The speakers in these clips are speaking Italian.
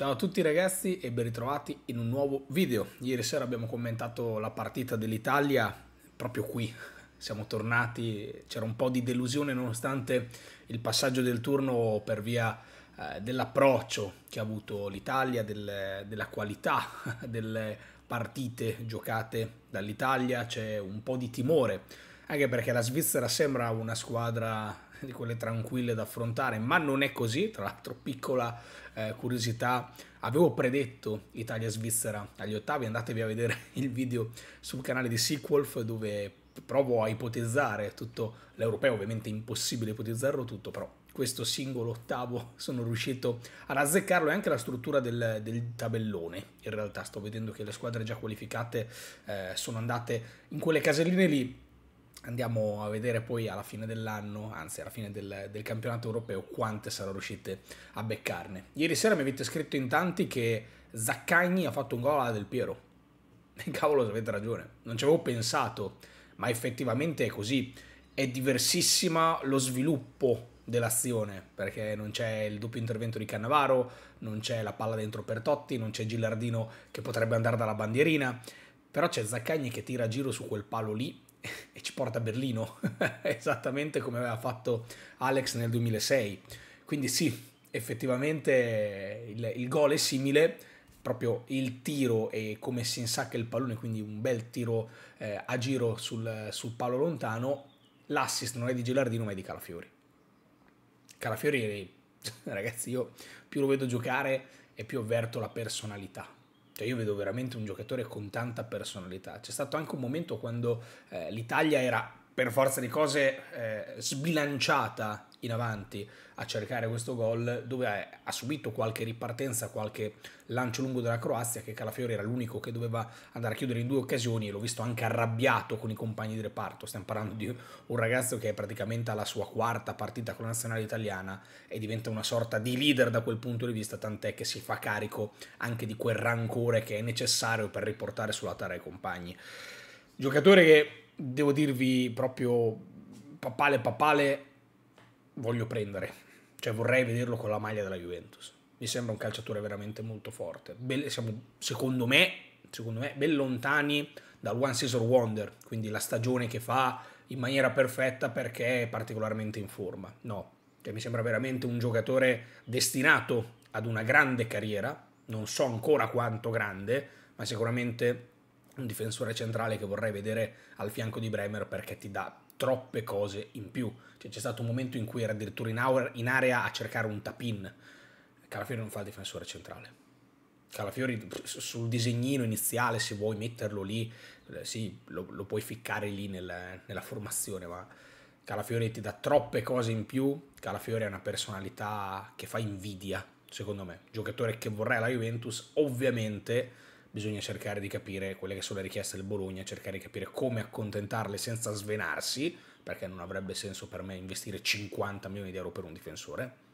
Ciao a tutti ragazzi e ben ritrovati in un nuovo video. Ieri sera abbiamo commentato la partita dell'Italia proprio qui. Siamo tornati, c'era un po' di delusione nonostante il passaggio del turno per via eh, dell'approccio che ha avuto l'Italia, del, della qualità delle partite giocate dall'Italia, c'è un po' di timore, anche perché la Svizzera sembra una squadra di quelle tranquille da affrontare, ma non è così. Tra l'altro, piccola eh, curiosità, avevo predetto Italia-Svizzera agli ottavi, andatevi a vedere il video sul canale di Sequolf dove provo a ipotizzare tutto l'europeo, ovviamente è impossibile ipotizzarlo tutto, però questo singolo ottavo sono riuscito ad azzeccarlo e anche la struttura del, del, tabellone. In realtà sto vedendo che le squadre già qualificate eh, sono andate in quelle caselline lì andiamo a vedere poi alla fine dell'anno, anzi alla fine del, del, campionato europeo, quante sarò riuscite a beccarne. Ieri sera mi avete scritto in tanti che Zaccagni ha fatto un gol alla Del Piero. Cavolo, avete ragione, non ci avevo pensato, ma effettivamente è così. È diversissima lo sviluppo dell'azione, perché non c'è il doppio intervento di Cannavaro, non c'è la palla dentro per Totti, non c'è Gillardino che potrebbe andare dalla bandierina, però c'è Zaccagni che tira a giro su quel palo lì e ci porta a Berlino, esattamente come aveva fatto Alex nel 2006. Quindi sì, effettivamente il, il gol è simile, proprio il tiro e come si insacca il pallone, quindi un bel tiro eh, a giro sul, sul palo lontano, l'assist non è di Gelardino ma è di Calafiori. Calafiori, ragazzi, io più lo vedo giocare e più avverto la personalità cioè io vedo veramente un giocatore con tanta personalità. C'è stato anche un momento quando eh, l'Italia era per forza di cose eh, sbilanciata in avanti a cercare questo gol dove ha subito qualche ripartenza, qualche lancio lungo della Croazia che Calafiori era l'unico che doveva andare a chiudere in due occasioni e l'ho visto anche arrabbiato con i compagni di reparto, stiamo parlando di un ragazzo che è praticamente alla sua quarta partita con la nazionale italiana e diventa una sorta di leader da quel punto di vista, tant'è che si fa carico anche di quel rancore che è necessario per riportare sulla terra i compagni. Giocatore che devo dirvi proprio papale papale, voglio prendere. Cioè vorrei vederlo con la maglia della Juventus. Mi sembra un calciatore veramente molto forte. Belle, siamo, secondo me, secondo me, ben lontani dal One Season Wonder, quindi la stagione che fa in maniera perfetta perché è particolarmente in forma. No, cioè, mi sembra veramente un giocatore destinato ad una grande carriera, non so ancora quanto grande, ma sicuramente un difensore centrale che vorrei vedere al fianco di Bremer perché ti dà troppe cose in più. Cioè, c'è stato un momento in cui era addirittura in, area a cercare un tapin. Calafiori non fa il difensore centrale. Calafiori sul disegnino iniziale, se vuoi metterlo lì, eh, sì, lo, lo puoi ficcare lì nel, nella formazione, ma Calafiori ti dà troppe cose in più. Calafiori è una personalità che fa invidia, secondo me. Giocatore che vorrei alla Juventus, ovviamente bisogna cercare di capire quelle che sono le richieste del Bologna, cercare di capire come accontentarle senza svenarsi, perché non avrebbe senso per me investire 50 milioni di euro per un difensore.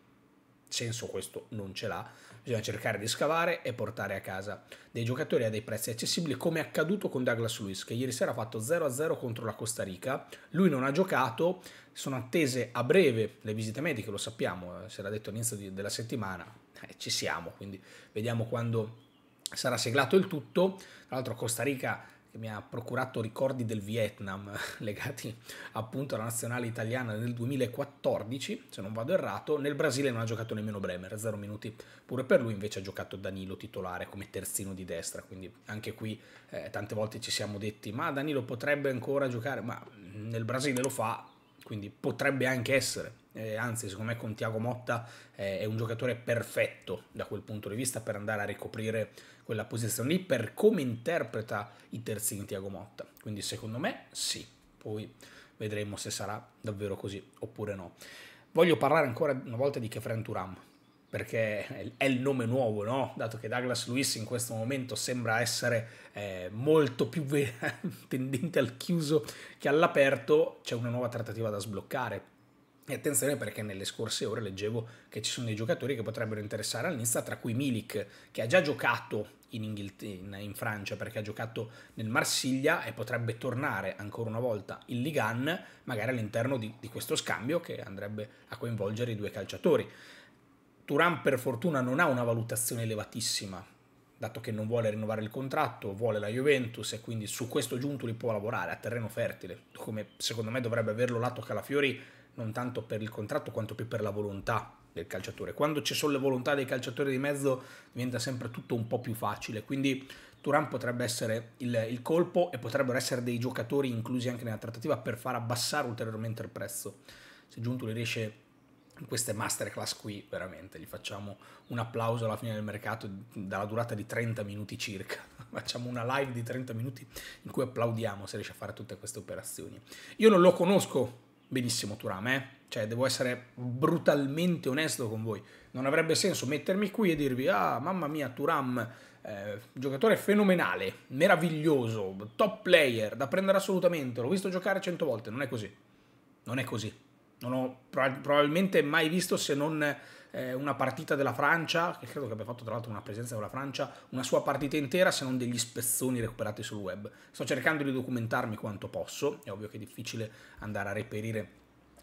Senso questo non ce l'ha, bisogna cercare di scavare e portare a casa dei giocatori a dei prezzi accessibili, come è accaduto con Douglas Lewis, che ieri sera ha fatto 0-0 contro la Costa Rica. Lui non ha giocato, sono attese a breve le visite mediche, lo sappiamo, eh, si era detto all'inizio della settimana, eh, ci siamo, quindi vediamo quando sarà seglato il tutto. Tra l'altro Costa Rica che mi ha procurato ricordi del Vietnam legati appunto alla nazionale italiana nel 2014, se non vado errato, nel Brasile non ha giocato nemmeno Bremer, 0 minuti pure per lui, invece ha giocato Danilo titolare come terzino di destra, quindi anche qui eh, tante volte ci siamo detti ma Danilo potrebbe ancora giocare, ma nel Brasile lo fa, quindi potrebbe anche essere eh, anzi secondo me con Tiago Motta eh, è un giocatore perfetto da quel punto di vista per andare a ricoprire quella posizione lì per come interpreta i terzini Tiago Motta. Quindi secondo me sì, poi vedremo se sarà davvero così oppure no. Voglio parlare ancora una volta di Kefren Turam, perché è il nome nuovo, no? Dato che Douglas Lewis in questo momento sembra essere eh, molto più tendente al chiuso che all'aperto, c'è una nuova trattativa da sbloccare e attenzione perché nelle scorse ore leggevo che ci sono dei giocatori che potrebbero interessare al tra cui Milik, che ha già giocato in, in, in, Francia perché ha giocato nel Marsiglia e potrebbe tornare ancora una volta in Ligan, magari all'interno di, di questo scambio che andrebbe a coinvolgere i due calciatori. Turan per fortuna non ha una valutazione elevatissima, dato che non vuole rinnovare il contratto, vuole la Juventus e quindi su questo giunto li può lavorare a terreno fertile, come secondo me dovrebbe averlo lato Calafiori non tanto per il contratto quanto più per la volontà del calciatore. Quando c'è solo la volontà dei calciatori di mezzo diventa sempre tutto un po' più facile, quindi Turan potrebbe essere il, il colpo e potrebbero essere dei giocatori inclusi anche nella trattativa per far abbassare ulteriormente il prezzo. Se Giuntoli riesce in queste masterclass qui veramente gli facciamo un applauso alla fine del mercato dalla durata di 30 minuti circa facciamo una live di 30 minuti in cui applaudiamo se riesce a fare tutte queste operazioni io non lo conosco benissimo Turam, eh? cioè devo essere brutalmente onesto con voi, non avrebbe senso mettermi qui e dirvi ah mamma mia Turam, eh, giocatore fenomenale, meraviglioso, top player, da prendere assolutamente, l'ho visto giocare cento volte, non è così, non è così, non ho prob probabilmente mai visto se non eh, una partita della Francia, che credo che abbia fatto tra l'altro una presenza della Francia, una sua partita intera se non degli spezzoni recuperati sul web. Sto cercando di documentarmi quanto posso, è ovvio che è difficile andare a reperire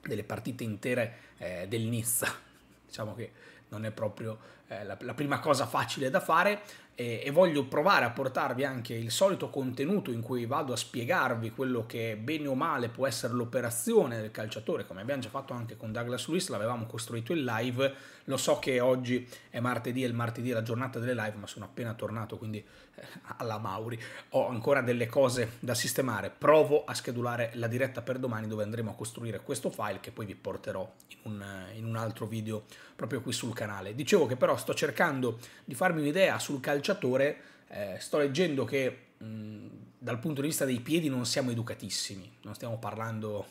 delle partite intere eh, del Nizza, diciamo che non è proprio eh, la, la, prima cosa facile da fare e, e voglio provare a portarvi anche il solito contenuto in cui vado a spiegarvi quello che bene o male può essere l'operazione del calciatore, come abbiamo già fatto anche con Douglas Lewis, l'avevamo costruito in live, lo so che oggi è martedì e il martedì è la giornata delle live, ma sono appena tornato, quindi eh, alla Mauri ho ancora delle cose da sistemare, provo a schedulare la diretta per domani dove andremo a costruire questo file che poi vi porterò in un, in un altro video proprio qui sul canale. Dicevo che però però sto cercando di farmi un'idea sul calciatore, eh, sto leggendo che mh, dal punto di vista dei piedi non siamo educatissimi, non stiamo parlando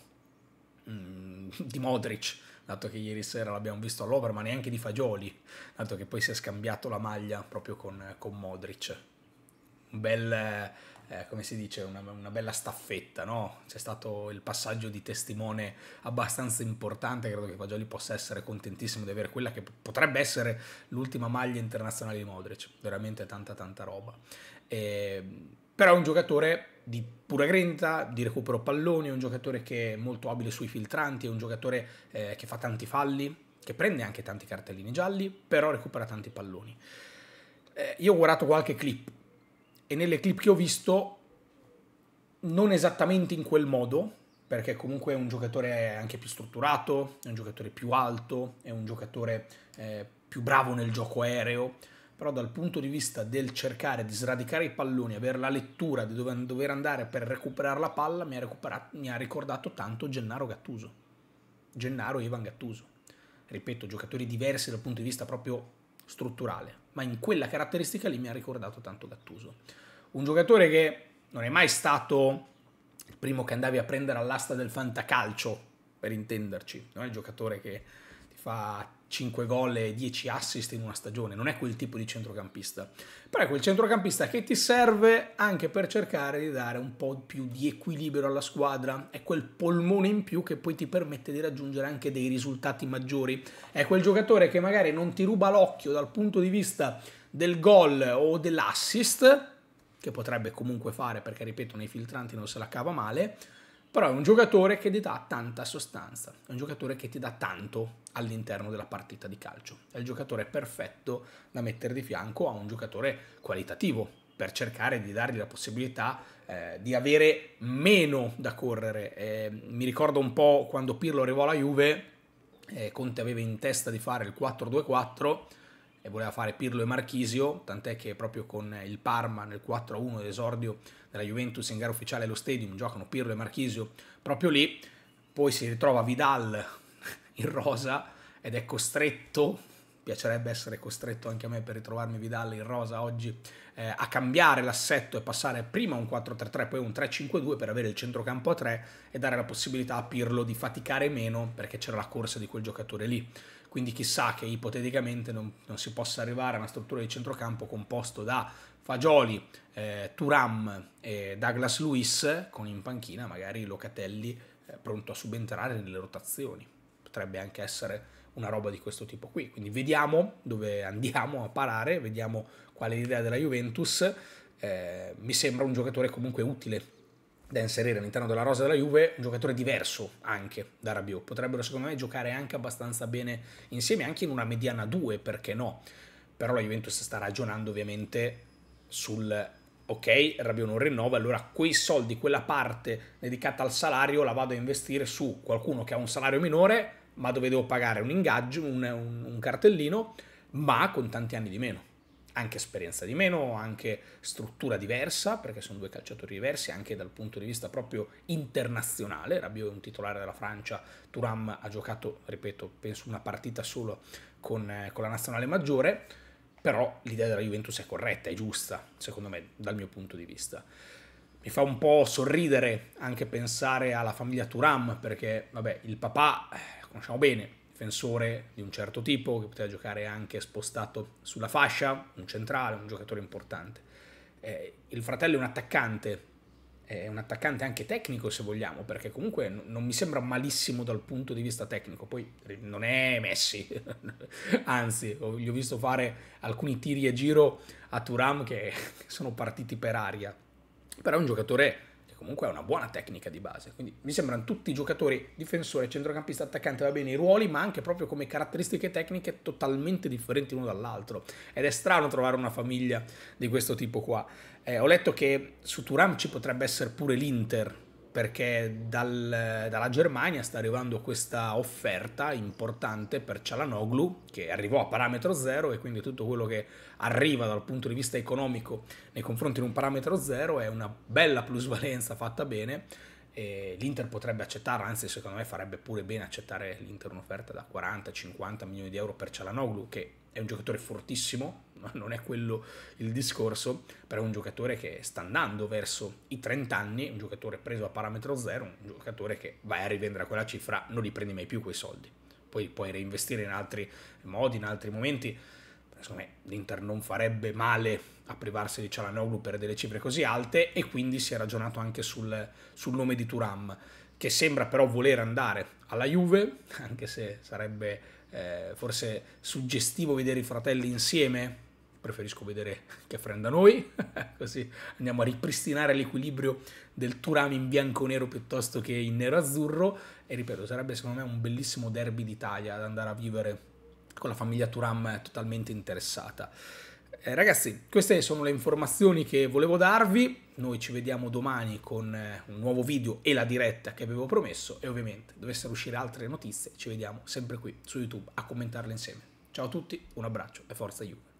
mh, di Modric, dato che ieri sera l'abbiamo visto all'Over, ma neanche di Fagioli, dato che poi si è scambiato la maglia proprio con, con Modric. Un bel eh, come si dice, una, una bella staffetta, no? C'è stato il passaggio di testimone abbastanza importante, credo che Fagioli possa essere contentissimo di avere quella che potrebbe essere l'ultima maglia internazionale di Modric, veramente tanta tanta roba. E, ehm, però è un giocatore di pura grinta, di recupero palloni, è un giocatore che è molto abile sui filtranti, è un giocatore eh, che fa tanti falli, che prende anche tanti cartellini gialli, però recupera tanti palloni. Eh, io ho guardato qualche clip e nelle clip che ho visto non esattamente in quel modo, perché comunque è un giocatore anche più strutturato, è un giocatore più alto, è un giocatore eh, più bravo nel gioco aereo, però dal punto di vista del cercare di sradicare i palloni, avere la lettura di dover andare per recuperare la palla, mi ha, mi ha ricordato tanto Gennaro Gattuso, Gennaro e Ivan Gattuso. Ripeto, giocatori diversi dal punto di vista proprio strutturale, ma in quella caratteristica lì mi ha ricordato tanto Gattuso. Un giocatore che non è mai stato il primo che andavi a prendere all'asta del fantacalcio, per intenderci, non è il giocatore che fa 5 gol e 10 assist in una stagione, non è quel tipo di centrocampista, però è quel centrocampista che ti serve anche per cercare di dare un po' più di equilibrio alla squadra, è quel polmone in più che poi ti permette di raggiungere anche dei risultati maggiori, è quel giocatore che magari non ti ruba l'occhio dal punto di vista del gol o dell'assist, che potrebbe comunque fare perché ripeto nei filtranti non se la cava male, però è un giocatore che ti dà tanta sostanza, è un giocatore che ti dà tanto all'interno della partita di calcio, è il giocatore perfetto da mettere di fianco a un giocatore qualitativo per cercare di dargli la possibilità eh, di avere meno da correre. Eh, mi ricordo un po' quando Pirlo arrivò alla Juve, eh, Conte aveva in testa di fare il 4-2-4 e voleva fare Pirlo e Marchisio, tant'è che proprio con il Parma nel 4-1 d'esordio della Juventus in gara ufficiale allo Stadium giocano Pirlo e Marchisio proprio lì, poi si ritrova Vidal in rosa ed è costretto, piacerebbe essere costretto anche a me per ritrovarmi Vidal in rosa oggi, eh, a cambiare l'assetto e passare prima un 4-3-3 poi un 3-5-2 per avere il centrocampo a 3 e dare la possibilità a Pirlo di faticare meno perché c'era la corsa di quel giocatore lì quindi chissà che ipoteticamente non, non, si possa arrivare a una struttura di centrocampo composto da Fagioli, eh, Turam e Douglas Luis, con in panchina magari Locatelli eh, pronto a subentrare nelle rotazioni. Potrebbe anche essere una roba di questo tipo qui. Quindi vediamo dove andiamo a parare, vediamo qual è l'idea della Juventus. Eh, mi sembra un giocatore comunque utile da inserire all'interno della rosa della Juve un giocatore diverso anche da Rabiot. Potrebbero secondo me giocare anche abbastanza bene insieme, anche in una mediana 2, perché no? Però la Juventus sta ragionando ovviamente sul ok, Rabiot non rinnova, allora quei soldi, quella parte dedicata al salario la vado a investire su qualcuno che ha un salario minore, ma dove devo pagare un ingaggio, un, un, un cartellino, ma con tanti anni di meno anche esperienza di meno, anche struttura diversa, perché sono due calciatori diversi anche dal punto di vista proprio internazionale. Rabiot è un titolare della Francia, Turam ha giocato, ripeto, penso una partita solo con, eh, con la nazionale maggiore, però l'idea della Juventus è corretta, è giusta, secondo me, dal mio punto di vista. Mi fa un po' sorridere anche pensare alla famiglia Turam, perché, vabbè, il papà, eh, conosciamo bene, difensore di un certo tipo che poteva giocare anche spostato sulla fascia, un centrale, un giocatore importante. Eh, il fratello è un attaccante, è un attaccante anche tecnico se vogliamo, perché comunque non mi sembra malissimo dal punto di vista tecnico, poi non è Messi, anzi gli ho visto fare alcuni tiri a giro a Turam che sono partiti per aria, però è un giocatore comunque ha una buona tecnica di base. Quindi mi sembrano tutti giocatori difensore, centrocampista, attaccante, va bene i ruoli, ma anche proprio come caratteristiche tecniche totalmente differenti l'uno dall'altro. Ed è strano trovare una famiglia di questo tipo qua. Eh, ho letto che su Turam ci potrebbe essere pure l'Inter perché dal, dalla Germania sta arrivando questa offerta importante per Cialanoglu che arrivò a parametro zero e quindi tutto quello che arriva dal punto di vista economico nei confronti di un parametro zero è una bella plusvalenza fatta bene e l'Inter potrebbe accettarla, anzi secondo me farebbe pure bene accettare l'Inter un'offerta da 40-50 milioni di euro per Cialanoglu che è un giocatore fortissimo non è quello il discorso, per un giocatore che sta andando verso i 30 anni, un giocatore preso a parametro zero, un giocatore che vai a rivendere a quella cifra, non li prendi mai più quei soldi. Poi puoi reinvestire in altri modi, in altri momenti. Secondo me l'Inter non farebbe male a privarsi di Cialanoglu per delle cifre così alte e quindi si è ragionato anche sul, sul nome di Turam che sembra però voler andare alla Juve, anche se sarebbe eh, forse suggestivo vedere i fratelli insieme preferisco vedere che frenda noi, così andiamo a ripristinare l'equilibrio del Turam in bianco-nero piuttosto che in nero-azzurro e ripeto, sarebbe secondo me un bellissimo derby d'Italia ad andare a vivere con la famiglia Turam totalmente interessata. Eh, ragazzi, queste sono le informazioni che volevo darvi. Noi ci vediamo domani con eh, un nuovo video e la diretta che avevo promesso. E ovviamente, dovessero uscire altre notizie, ci vediamo sempre qui su YouTube a commentarle insieme. Ciao a tutti, un abbraccio e forza Juve.